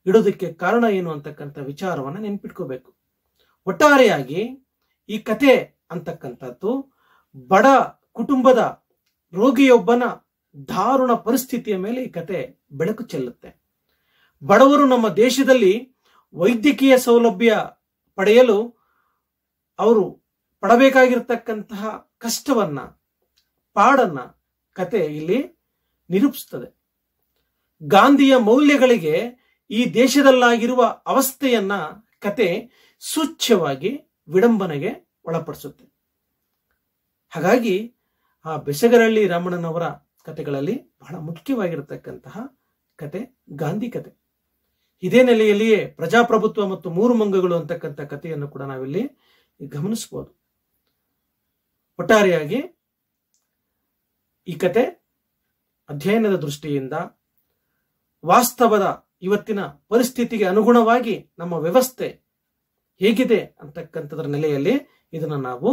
ಇಡೋದಕ್ಕೆ ಕಾರಣ ಏನು ಅಂತಕ್ಕಂಥ ವಿಚಾರವನ್ನ ನೆನ್ಪಿಟ್ಕೋಬೇಕು ಒಟ್ಟಾರೆಯಾಗಿ ಈ ಕತೆ ಅಂತಕ್ಕಂಥದ್ದು ಬಡ ಕುಟುಂಬದ ರೋಗಿಯೊಬ್ಬನ ದಾರುಣ ಪರಿಸ್ಥಿತಿಯ ಮೇಲೆ ಈ ಕತೆ ಬೆಳಕು ಚೆಲ್ಲುತ್ತೆ ಬಡವರು ನಮ್ಮ ದೇಶದಲ್ಲಿ ವೈದ್ಯಕೀಯ ಸೌಲಭ್ಯ ಪಡೆಯಲು ಅವರು ಪಡಬೇಕಾಗಿರ್ತಕ್ಕಂತಹ ಕಷ್ಟವನ್ನ ಪಾಡನ್ನ ಕತೆ ಇಲ್ಲಿ ನಿರೂಪಿಸ್ತದೆ ಗಾಂಧಿಯ ಮೌಲ್ಯಗಳಿಗೆ ಈ ದೇಶದಲ್ಲಾಗಿರುವ ಅವಸ್ಥೆಯನ್ನ ಕತೆ ಸೂಚ್ಯವಾಗಿ ವಿಡಂಬನೆಗೆ ಒಳಪಡಿಸುತ್ತೆ ಹಾಗಾಗಿ ಆ ಬೆಸಗರಳ್ಳಿ ರಾಮಣ್ಣನವರ ಕತೆಗಳಲ್ಲಿ ಬಹಳ ಮುಖ್ಯವಾಗಿರತಕ್ಕಂತಹ ಕತೆ ಗಾಂಧಿ ಕತೆ ಇದೇ ನೆಲೆಯಲ್ಲಿಯೇ ಪ್ರಜಾಪ್ರಭುತ್ವ ಮತ್ತು ಮೂರು ಮಂಗಗಳು ಅಂತಕ್ಕಂಥ ಕಥೆಯನ್ನು ಕೂಡ ನಾವಿಲ್ಲಿ ಗಮನಿಸಬಹುದು ಒಟ್ಟಾರೆಯಾಗಿ ಈ ಕತೆ ಅಧ್ಯಯನದ ದೃಷ್ಟಿಯಿಂದ ವಾಸ್ತವದ ಇವತ್ತಿನ ಪರಿಸ್ಥಿತಿಗೆ ಅನುಗುಣವಾಗಿ ನಮ್ಮ ವ್ಯವಸ್ಥೆ ಹೇಗಿದೆ ಅಂತಕ್ಕಂಥದ್ರ ನೆಲೆಯಲ್ಲಿ ಇದನ್ನ ನಾವು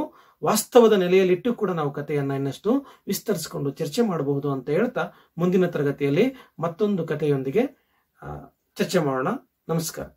ವಾಸ್ತವದ ನೆಲೆಯಲ್ಲಿಟ್ಟು ಕೂಡ ನಾವು ಕಥೆಯನ್ನ ಇನ್ನಷ್ಟು ವಿಸ್ತರಿಸಿಕೊಂಡು ಚರ್ಚೆ ಮಾಡಬಹುದು ಅಂತ ಹೇಳ್ತಾ ಮುಂದಿನ ತರಗತಿಯಲ್ಲಿ ಮತ್ತೊಂದು ಕಥೆಯೊಂದಿಗೆ ಚರ್ಚೆ ಮಾಡೋಣ ನಮಸ್ಕಾರ